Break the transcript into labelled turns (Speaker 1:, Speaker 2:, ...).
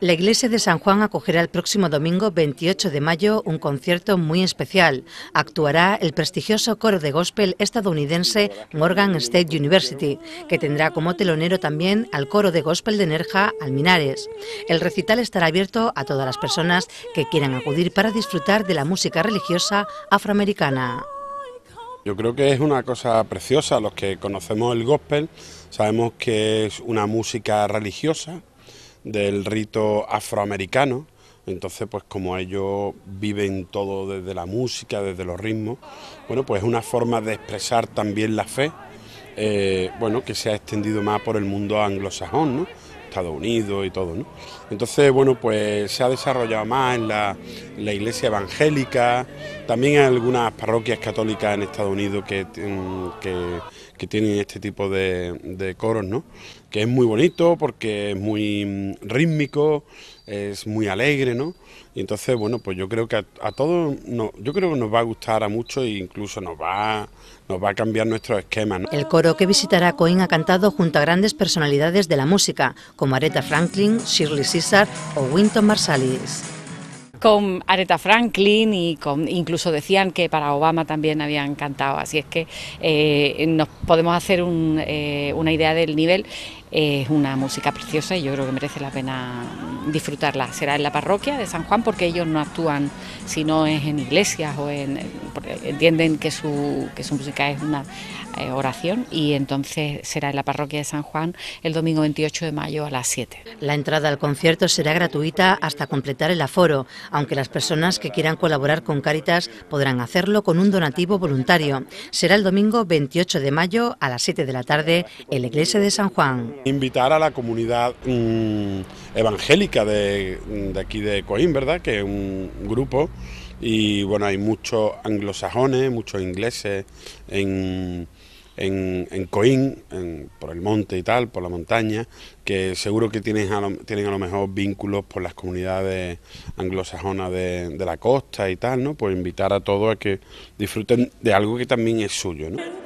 Speaker 1: La iglesia de San Juan acogerá el próximo domingo 28 de mayo un concierto muy especial. Actuará el prestigioso coro de gospel estadounidense Morgan State University, que tendrá como telonero también al coro de gospel de Nerja Alminares. El recital estará abierto a todas las personas que quieran acudir para disfrutar de la música religiosa afroamericana.
Speaker 2: Yo creo que es una cosa preciosa. Los que conocemos el gospel sabemos que es una música religiosa del rito afroamericano. Entonces, pues como ellos viven todo desde la música, desde los ritmos, bueno, pues es una forma de expresar también la fe, eh, bueno, que se ha extendido más por el mundo anglosajón, Estados Unidos y todo, Entonces, bueno, pues se ha desarrollado más en la, la iglesia evangélica, también en algunas parroquias católicas en Estados Unidos que, mm, que que tienen este tipo de, coros, ¿no? Que es muy bonito porque es muy mm, rítmico, es muy alegre, ¿no? Y entonces, bueno, pues yo creo que a, todos, yo creo que nos va a gustar a muchos e incluso nos va, nos va a cambiar nuestro esquema.
Speaker 1: El coro que visitará Coin ha cantado junto a grandes personalidades de la música, como Aretha Franklin, Shirley Caesar o Winton Marsalis
Speaker 3: con Aretha Franklin y con, incluso decían que para Obama también habían cantado, así es que eh, nos podemos hacer eh, una idea del nivel. Es una música preciosa y yo creo que merece la pena disfrutarla. Será en la parroquia de San Juan porque ellos no actúan si no es en iglesias o en, entienden que su, que su música es una eh, oración y entonces será en la parroquia de San Juan el domingo 28 de mayo a las 7. La entrada al concierto
Speaker 1: será gratuita hasta completar el aforo, aunque las personas que quieran colaborar con Cáritas podrán hacerlo con un donativo voluntario. Será el domingo 28 de mayo a las 7 de la tarde en la iglesia de San Juan.
Speaker 2: Invitar a la comunidad mm, evangélica de, aquí de Coín, ¿verdad? Que es un grupo y bueno, hay muchos anglosajones, muchos ingleses en, en, Coín, por el monte y tal, por la montaña, que seguro que tienen a lo, tienen a lo mejor vínculos por las comunidades anglosajonas de, la costa y tal, ¿no? Pues invitar a todos a que disfruten de algo que también es suyo, ¿no?